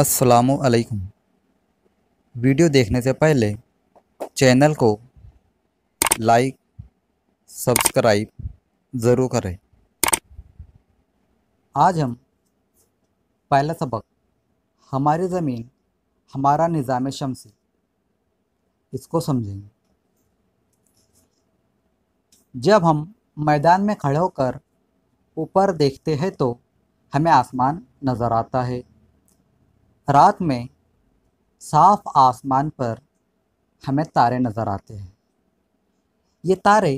असलकुम वीडियो देखने से पहले चैनल को लाइक सब्सक्राइब ज़रूर करें आज हम पहला सबक हमारी ज़मीन हमारा निज़ाम शमसी इसको समझेंगे जब हम मैदान में खड़े होकर ऊपर देखते हैं तो हमें आसमान नज़र आता है रात में साफ आसमान पर हमें तारे नज़र आते हैं ये तारे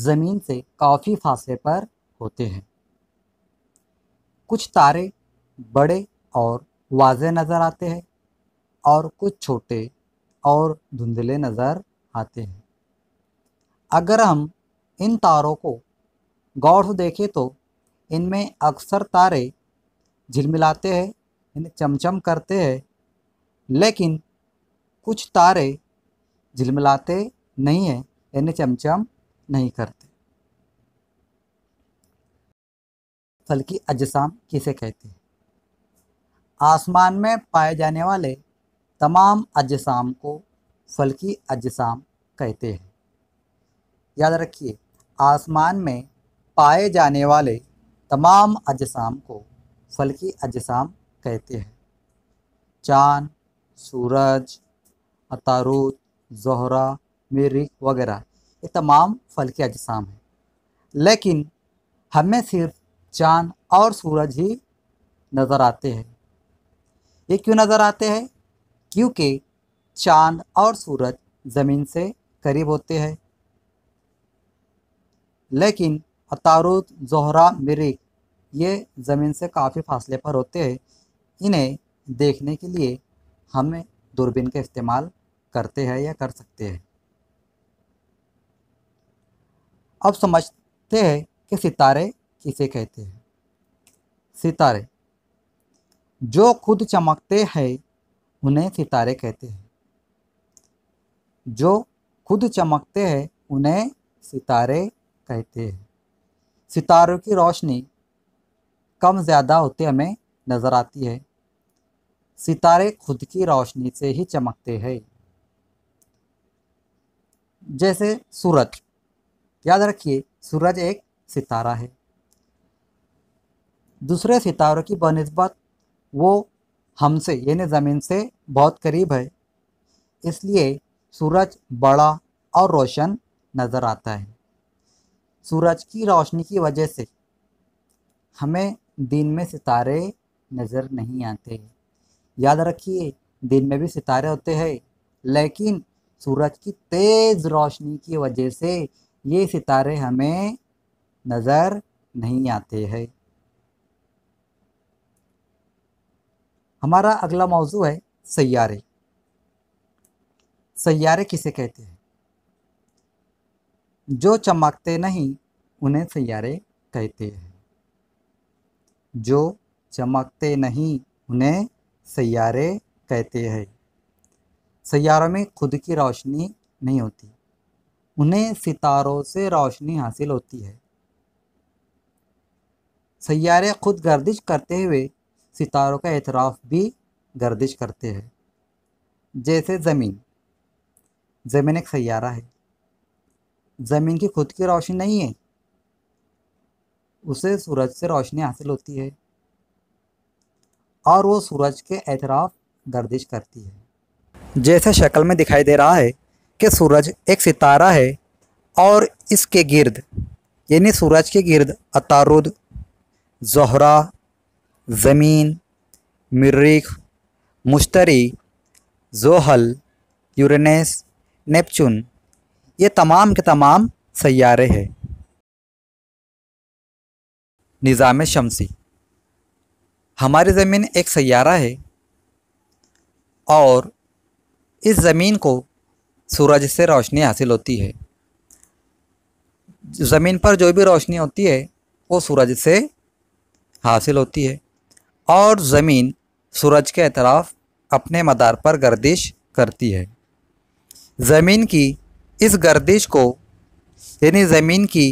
ज़मीन से काफ़ी फासले पर होते हैं कुछ तारे बड़े और वाज नज़र आते हैं और कुछ छोटे और धुंधले नज़र आते हैं अगर हम इन तारों को गौर से देखें तो इनमें अक्सर तारे झिलमिलाते हैं यानी चमचम करते हैं लेकिन कुछ तारे झिलमिलाते नहीं हैं यानी चमचम नहीं करते फल की अजसाम किसे कहते हैं आसमान में पाए जाने वाले तमाम अजसाम को फल की अजसाम कहते हैं याद रखिए आसमान में पाए जाने वाले तमाम अजसाम को फल की अजसाम कहते हैं चाँद सूरज अतारूत जहरा मेरिक वगैरह ये तमाम फल के अजसाम हैं लेकिन हमें सिर्फ चाँद और सूरज ही नज़र आते हैं ये क्यों नज़र आते हैं क्योंकि चाँद और सूरज ज़मीन से करीब होते हैं लेकिन अतारुत जहरा मिरिक ये ज़मीन से काफ़ी फासले पर होते हैं इन्हें देखने के लिए हम दूरबीन का इस्तेमाल करते हैं या कर सकते हैं अब समझते हैं कि सितारे किसे कहते हैं सितारे जो खुद चमकते हैं उन्हें सितारे कहते हैं जो खुद चमकते हैं उन्हें सितारे कहते हैं सितारों की रोशनी कम ज़्यादा होते हमें नज़र आती है सितारे खुद की रोशनी से ही चमकते हैं जैसे सूरज याद रखिए सूरज एक सितारा है दूसरे सितारों की बनस्बत वो हमसे यानी ज़मीन से बहुत करीब है इसलिए सूरज बड़ा और रोशन नज़र आता है सूरज की रोशनी की वजह से हमें दिन में सितारे नज़र नहीं आते हैं याद रखिए दिन में भी सितारे होते हैं लेकिन सूरज की तेज़ रोशनी की वजह से ये सितारे हमें नज़र नहीं आते हैं हमारा अगला मौजू है सैारे सैारे किसे कहते हैं जो चमकते नहीं उन्हें सैारे कहते हैं जो चमकते नहीं उन्हें सैारे कहते हैं सैारों में खुद की रोशनी नहीं होती उन्हें सितारों से रोशनी हासिल होती है सैारे खुद गर्दिश करते हुए सितारों का एतराफ़ भी गर्दिश करते हैं जैसे ज़मीन ज़मीन एक सैारा है ज़मीन की खुद की रोशनी नहीं है उसे सूरज से रोशनी हासिल होती है और वो सूरज के एतराफ गर्दिश करती है जैसे शक्ल में दिखाई दे रहा है कि सूरज एक सितारा है और इसके गिर्द यानी सूरज के गिर्द अतारुद जहरा ज़मीन मरीख मुश्तरी जोहल यूरेनस नेपचून ये तमाम के तमाम सैारे हैं निज़ाम शमसी हमारी ज़मीन एक सैारा है और इस ज़मीन को सूरज से रोशनी हासिल होती है ज़मीन पर जो भी रोशनी होती है वो सूरज से हासिल होती है और ज़मीन सूरज के अतराफ़ अपने मदार पर गर्दिश करती है ज़मीन की इस गर्दिश को यानी ज़मीन की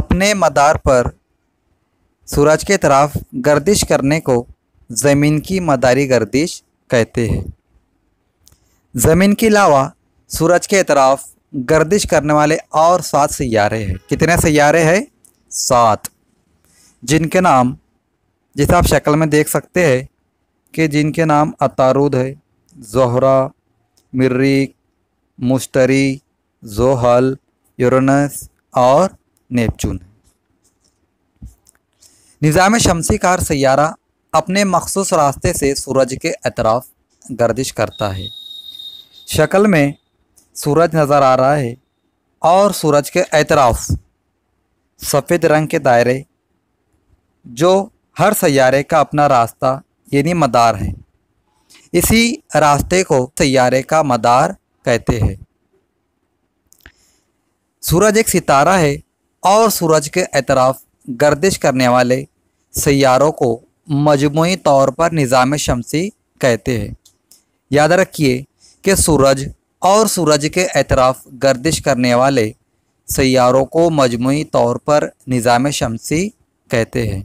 अपने मदार पर सूरज के तरफ गर्दिश करने को ज़मीन की मदारी गर्दिश कहते हैं ज़मीन के अलावा सूरज के तरफ गर्दिश करने वाले और सात सैारे हैं कितने सैारे हैं सात जिनके नाम जैसा आप शक्ल में देख सकते हैं कि जिनके नाम अतारुद है जहरा मिर्रिक मुश्तरी जोहल यूरनस और नेपचून है निज़ाम शमसी हर सैारा अपने मखसूस रास्ते से सूरज के अतराफ गर्दिश करता है शक्ल में सूरज नज़र आ रहा है और सूरज के अतराफ सफ़ेद रंग के दायरे जो हर सैारे का अपना रास्ता यानी मदार है इसी रास्ते को सैारे का मदार कहते हैं सूरज एक सितारा है और सूरज के अतराफ गर्दिश करने वाले सैारों को मजमू तौर पर निज़ाम शमसी कहते हैं याद रखिए कि सूरज और सूरज के अतराफ गर्दिश करने वाले सैारों को मजमू तौर पर निज़ाम शमसी कहते हैं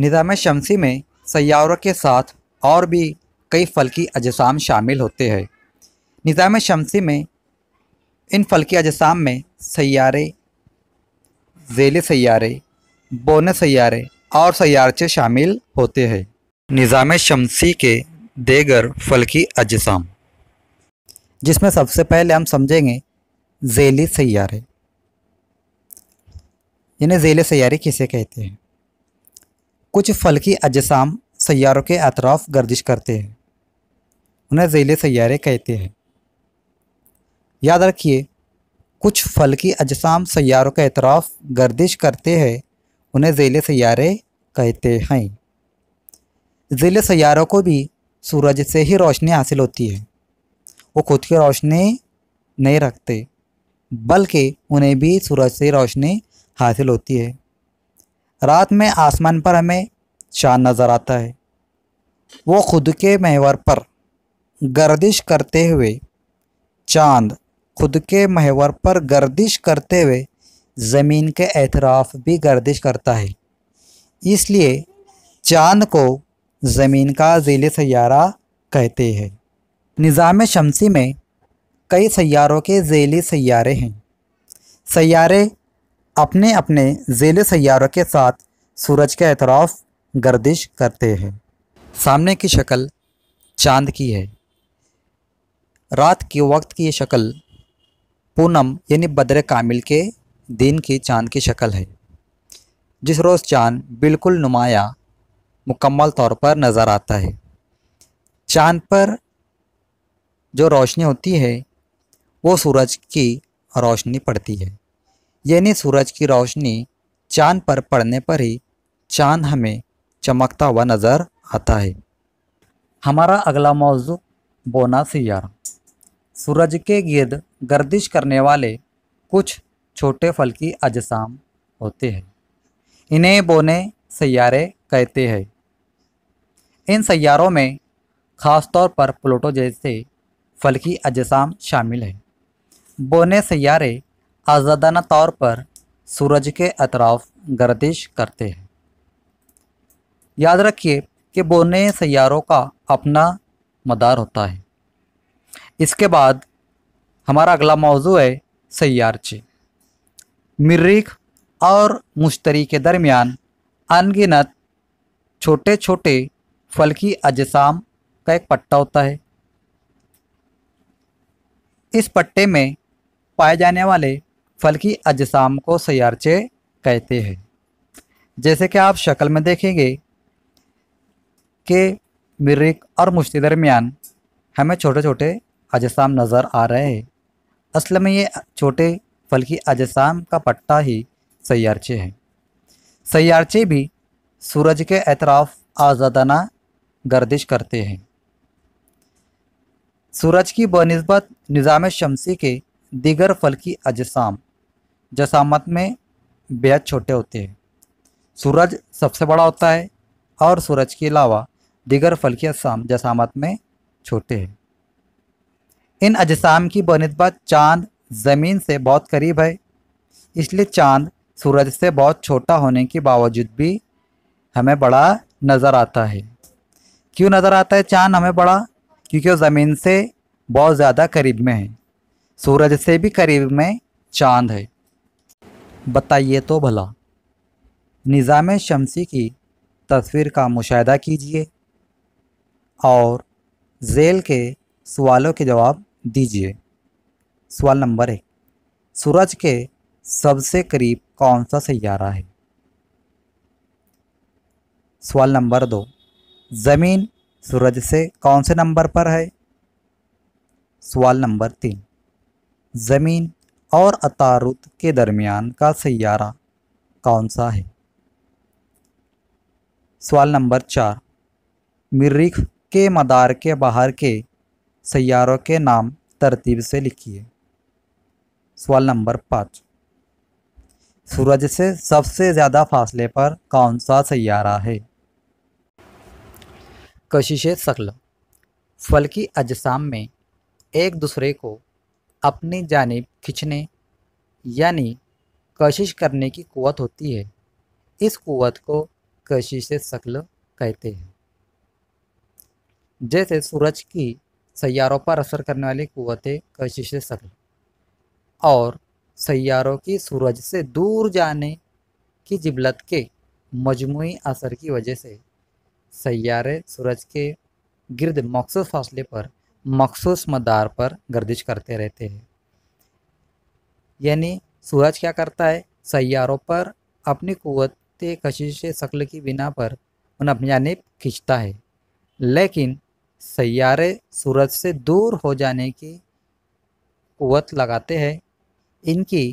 निज़ाम शमसी में सैारों के साथ और भी कई फलकी अजसाम शामिल होते हैं निज़ाम शमसी में इन फलकी अजसाम में सैारे झेले सैारे बोने सैारे और सयारचे शामिल होते हैं निज़ाम शमसी के देगर फलकी अजसाम जिसमें सबसे पहले हम समझेंगे झेली सैारे यानी झेले सैारे किसे कहते हैं कुछ फलकी अजसाम सैारों के अतराफ गर्दिश करते हैं उन्हें झेले सैारे कहते हैं याद रखिए कुछ की अजसाम सैारों के अतराफ़ गर्दिश करते हैं उन्हें झील सैारे कहते हैं जिले सैारों को भी सूरज से ही रोशनी हासिल होती है वो खुद की रोशनी नहीं रखते बल्कि उन्हें भी सूरज से रोशनी हासिल होती है रात में आसमान पर हमें चाँद नज़र आता है वो खुद के महवर पर गर्दिश करते हुए चांद खुद के महवर पर गर्दिश करते हुए ज़मीन के एतराफ़ भी गर्दिश करता है इसलिए चांद को ज़मीन का झील सैारा कहते हैं निज़ाम शमसी में कई सैारों के झेली सैारे हैं सैारे अपने अपने झेल सैारों के साथ सूरज के अतराफ़ गर्दिश करते हैं सामने की शक्ल चांद की है रात के वक्त की शक्ल पूनम यानी बद्र कामिल के दिन की चांद की शक्ल है जिस रोज़ चांद बिल्कुल नुमाया मुकम्मल तौर पर नज़र आता है चांद पर जो रोशनी होती है वो सूरज की रोशनी पड़ती है यानी सूरज की रोशनी चांद पर पड़ने पर ही चांद हमें चमकता हुआ नज़र आता है हमारा अगला मौजू बोना सियारा सूरज के गिर्द गर्दिश करने वाले कुछ छोटे फल की अजसाम होते हैं इन्हें बोने सैारे कहते हैं इन सैारों में ख़ास तौर पर प्लूटो जैसे फल की अजसाम शामिल है बोने सैारे आज़ादाना तौर पर सूरज के अतराफ गर्दिश करते हैं याद रखिए कि बोने सैारों का अपना मदार होता है इसके बाद हमारा अगला मौजू है सयारची मरीख और मुश्तरी के दरमियान अनगिनत छोटे छोटे फलकी अजसाम का एक पट्टा होता है इस पट्टे में पाए जाने वाले फलकी अजसाम को सैारचे कहते हैं जैसे कि आप शक्ल में देखेंगे कि मिर्रिक और मुश्ती दरमियान हमें छोटे छोटे अजसाम नज़र आ रहे हैं असल में ये छोटे बल्कि अजसाम का पट्टा ही सयारचे है सयारचे भी सूरज के अतराफ आज़ादाना गर्दिश करते हैं सूरज की बनस्बत निज़ाम शमसी के दीगर फलकी अजसाम जसामत में बेहद छोटे होते हैं सूरज सबसे बड़ा होता है और सूरज के अलावा दीगर फलकी असाम जसामत में छोटे हैं इन अजसाम की बनस्बत चांद ज़मीन से बहुत करीब है इसलिए चांद सूरज से बहुत छोटा होने के बावजूद भी हमें बड़ा नज़र आता है क्यों नज़र आता है चांद हमें बड़ा क्योंकि वो ज़मीन से बहुत ज़्यादा करीब में है सूरज से भी करीब में चांद है बताइए तो भला निज़ाम शमसी की तस्वीर का मुशाह कीजिए और जेल के सवालों के जवाब दीजिए सवाल नंबर एक सूरज के सबसे करीब कौन सा सैारा है सवाल नंबर दो ज़मीन सूरज से कौन से नंबर पर है सवाल नंबर तीन ज़मीन और अतारुत के दरमियान का सैारा कौन सा है सवाल नंबर चार मरीख के मदार के बाहर के सैारों के नाम तरतीब से लिखिए सवाल नंबर पाँच सूरज से सबसे ज़्यादा फासले पर कौन सा सैारा है कशिश शक्ल फल की अजसाम में एक दूसरे को अपनी जानब खींचने यानी कशिश करने की क़वत होती है इस क़वत को कशिश शक्ल कहते हैं जैसे सूरज की सैारों पर असर करने वाली कुतें कशिश शक्ल और सैारों की सूरज से दूर जाने की जिबलत के मजमू असर की वजह से सैारे सूरज के गिरद मखसूस फासले पर मखसूस मदार पर गर्दिश करते रहते हैं यानी सूरज क्या करता है सैारों पर अपनी कुत कशिश शक्ल की बिना पर उन्हें अपनी जानब खींचता है लेकिन सैारे सूरज से दूर हो जाने की कुत लगाते हैं इनकी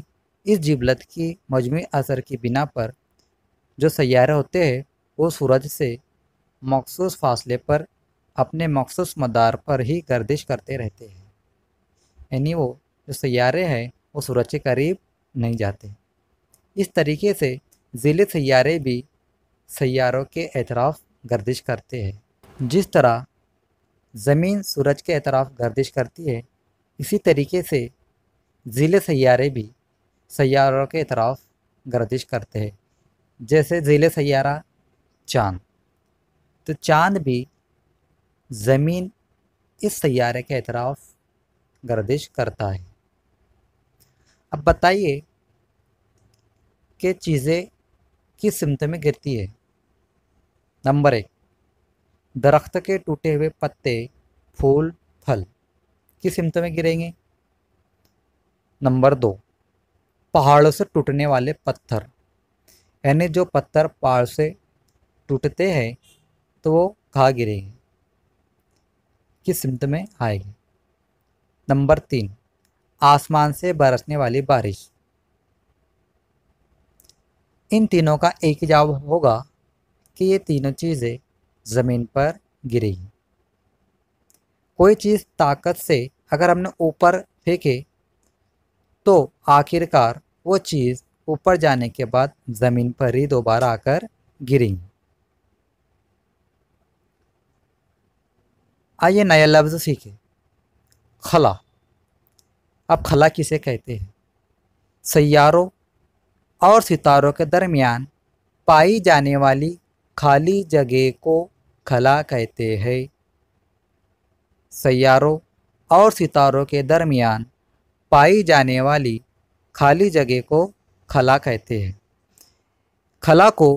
इस जिबलत की मजमू असर की बिना पर जो सैारे होते हैं वो सूरज से मखसूस फासले पर अपने मखसूस मदार पर ही गर्दिश करते रहते हैं यानी वो जो सैारे हैं वो सूरज के करीब नहीं जाते इस तरीके से जिले सैारे भी सैारों के एतराफ़ गर्दिश करते हैं जिस तरह ज़मीन सूरज के अतराफ गर्दिश करती है इसी तरीके से ज़िले सैारे भी सैारों के अतराफ गर्दिश करते हैं जैसे ज़िले सैारा चाँद तो चाँद भी ज़मीन इस सैारे के अतराफ गर्दिश करता है अब बताइए कि चीज़ें किस सिमत में गिरती है नंबर एक दरख्त के टूटे हुए पत्ते फूल फल किस हिमत में गिरेंगे नंबर दो पहाड़ों से टूटने वाले पत्थर यानी जो पत्थर पहाड़ से टूटते हैं तो वो कहाँ गिरेंगे किस सिमत में आएगी नंबर तीन आसमान से बरसने वाली बारिश इन तीनों का एक जवाब होगा कि ये तीनों चीज़ें ज़मीन पर गिरेगी कोई चीज़ ताकत से अगर हमने ऊपर फेंके तो आखिरकार वो चीज़ ऊपर जाने के बाद ज़मीन पर ही दोबारा आकर गिरेगी आइए नया लफ्ज़ सीखे खला अब खला किसे कहते हैं सैारों और सितारों के दरमियान पाई जाने वाली खाली जगह को खला कहते हैं सैारों और सितारों के दरमियान पाई जाने वाली खाली जगह को खला कहते हैं खला को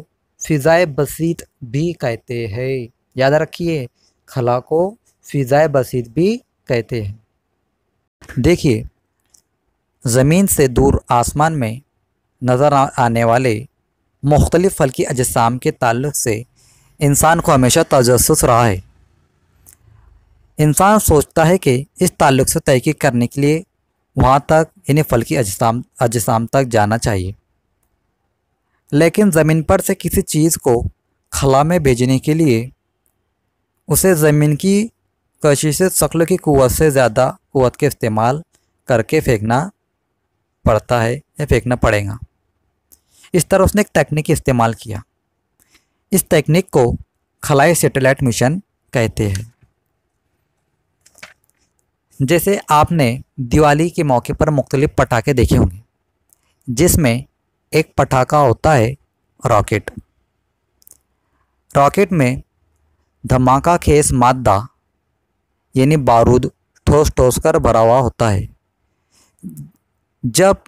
फ़िज़ाए बसीत भी कहते हैं याद रखिए खला को फ़िज़ाए बसीत भी कहते हैं देखिए ज़मीन से दूर आसमान में नज़र आने वाले मुख्तलिफ़ फलकी अजसाम के ताल्लुक़ से इंसान को हमेशा तजस रहा है इंसान सोचता है कि इस ताल्लुक़ से तहकीक करने के लिए वहाँ तक इन्हें फल अजसाम अजसाम तक जाना चाहिए लेकिन ज़मीन पर से किसी चीज़ को खला में भेजने के लिए उसे ज़मीन की कशिश शक्ल की कुत से ज़्यादा कुत के इस्तेमाल करके फेंकना पड़ता है या फेंकना पड़ेगा इस तरह उसने एक तकनीक इस्तेमाल किया इस तकनीक को खलाई सैटेलाइट मिशन कहते हैं जैसे आपने दिवाली के मौके पर मुख्तलिफ पटाखे देखे होंगे जिसमें एक पटाखा होता है रॉकेट रॉकेट में धमाका खेस मादा यानी बारूद ठोस ठोस कर भरा हुआ होता है जब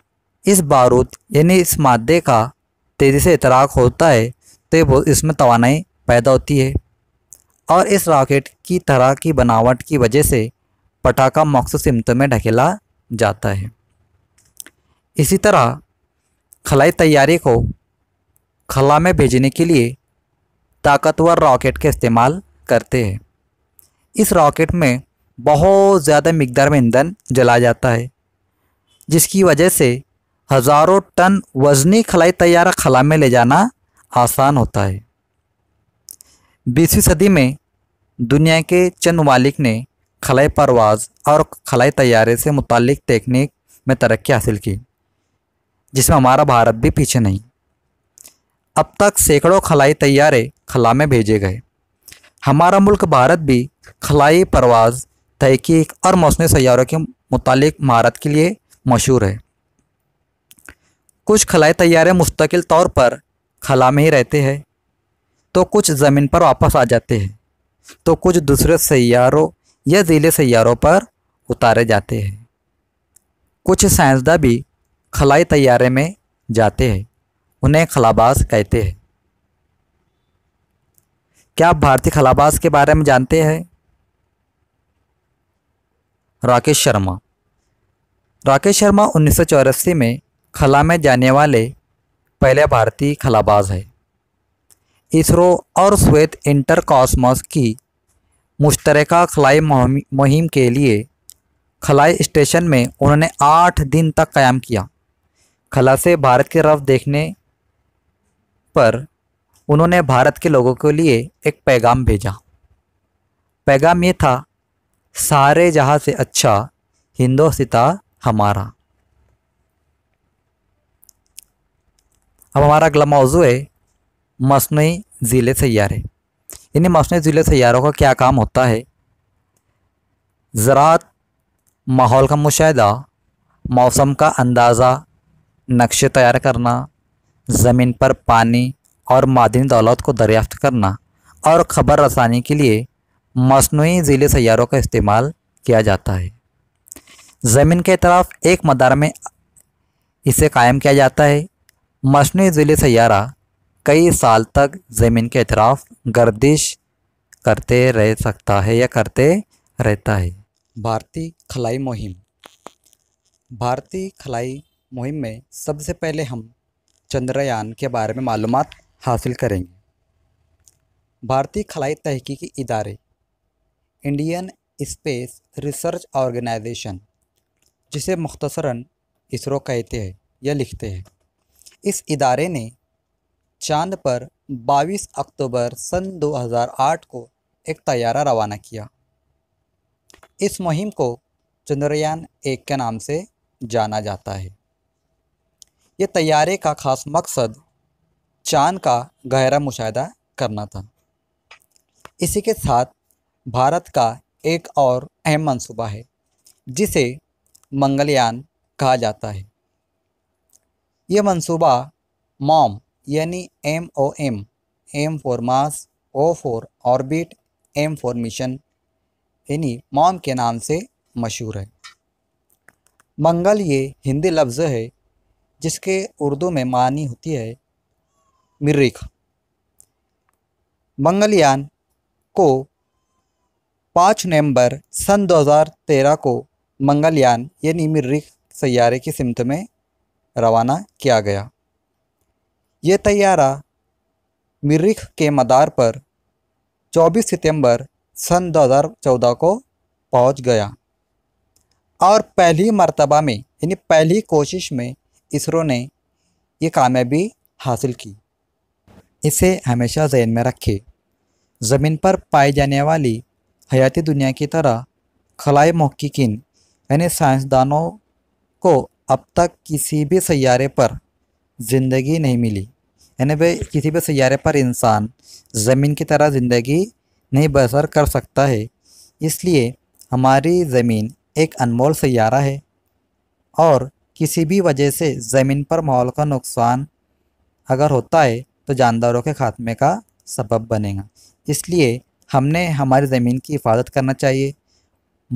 इस बारूद यानी इस मादे का तेज़ी से इतराक होता है तो इसमें तोानाई पैदा होती है और इस रॉकेट की तरह की बनावट की वजह से पटाखा मखसूस कीमतों में ढकेला जाता है इसी तरह खलाई तैयारी को खला में भेजने के लिए ताकतवर रॉकेट का इस्तेमाल करते हैं इस रॉकेट में बहुत ज़्यादा मकदार में ईंधन जला जाता है जिसकी वजह से हज़ारों टन वजनी खलाई तैयार खला में ले जाना आसान होता है बीसवीं सदी में दुनिया के चंद मालिक ने खलाई परवाज और खलाई तैयारे से मुतल तकनीक में तरक्की हासिल की जिसमें हमारा भारत भी पीछे नहीं अब तक सैकड़ों खलाई तैयारे खला में भेजे गए हमारा मुल्क भारत भी खलाई परवाज तहकीक और मौसमी सैारों के मुतालिक महारत के लिए मशहूर है कुछ खलाई तैयारे मुस्तकिल तौर पर खला में ही रहते हैं तो कुछ ज़मीन पर वापस आ जाते हैं तो कुछ दूसरे सैारों या जिले सैारों पर उतारे जाते हैं कुछ साइंसदा भी खलाई तैयारे में जाते हैं उन्हें खलाबाज कहते हैं क्या आप भारतीय खलाबाज के बारे में जानते हैं राकेश शर्मा राकेश शर्मा उन्नीस में खला में जाने वाले पहला भारतीय खलाबाज है इसरो और श्वेत इंटरकॉसमस की मुश्तरक खलाई मुहिम के लिए खलाई स्टेशन में उन्होंने आठ दिन तक क़्याम किया खला से भारत की रफ देखने पर उन्होंने भारत के लोगों के लिए एक पैगाम भेजा पैगाम ये था सारे जहाँ से अच्छा हिंदोस्तां हमारा अब हमारा अगला मौजू है मसनू ज़िले सैारे इन्हीं मसनू ज़िले सैारों का क्या काम होता है ज़रात माहौल का मुशाह मौसम का अंदाज़ा नक्शे तैयार करना ज़मीन पर पानी और मादिन दौलत को दरियाफ्त करना और ख़बर रसानी के लिए मसनू ज़िले सैारों का इस्तेमाल किया जाता है ज़मीन के तरफ एक मदार में इसे कायम किया जाता है मशनी ज़िले सयारा कई साल तक ज़मीन के अतराफ गर्दिश करते रह सकता है या करते रहता है भारतीय खलाई मुहिम भारतीय खलाई मुहिम में सबसे पहले हम चंद्रयान के बारे में मालूम हासिल करेंगे भारतीय खलाई तहकीकी इदारे इंडियन स्पेस रिसर्च ऑर्गेनाइजेशन जिसे मुख्तसरा इसरो कहते हैं या लिखते हैं इस इदारे ने चांद पर 22 अक्टूबर सन 2008 को एक तैयारा रवाना किया इस मुहिम को चंद्रयान एक के नाम से जाना जाता है ये तैयारे का खास मकसद चांद का गहरा मुशाह करना था इसी के साथ भारत का एक और अहम मंसूबा है जिसे मंगलयान कहा जाता है ये मंसूबा मॉम यानी M O M M for Mars O for orbit M for mission यानी मॉम के नाम से मशहूर है मंगल ये हिंदी लफ्ज़ है जिसके उर्दू में मानी होती है मिर्रिख मंगलयान को पाँच नवंबर सन 2013 को मंगलयान यानी मिर्रिख सैारे की सिमत में रवाना किया गया ये तैयारा मिर्रिख के मदार पर 24 सितंबर सन 2014 को पहुंच गया और पहली मरतबा में यानी पहली कोशिश में इसरो ने ये कामयाबी हासिल की इसे हमेशा जहन में रखें ज़मीन पर पाई जाने वाली हयाती दुनिया की तरह खलाई महक्कीन यानी साइंसदानों को अब तक किसी भी सैारे पर ज़िंदगी नहीं मिली यानी भाई किसी भी सैारे पर इंसान ज़मीन की तरह ज़िंदगी नहीं बसर कर सकता है इसलिए हमारी ज़मीन एक अनमोल सैारा है और किसी भी वजह से ज़मीन पर माहौल का नुकसान अगर होता है तो जानदारों के खात्मे का सबब बनेगा इसलिए हमने हमारी ज़मीन की हिफाजत करना चाहिए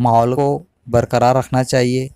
माहौल को बरकरार रखना चाहिए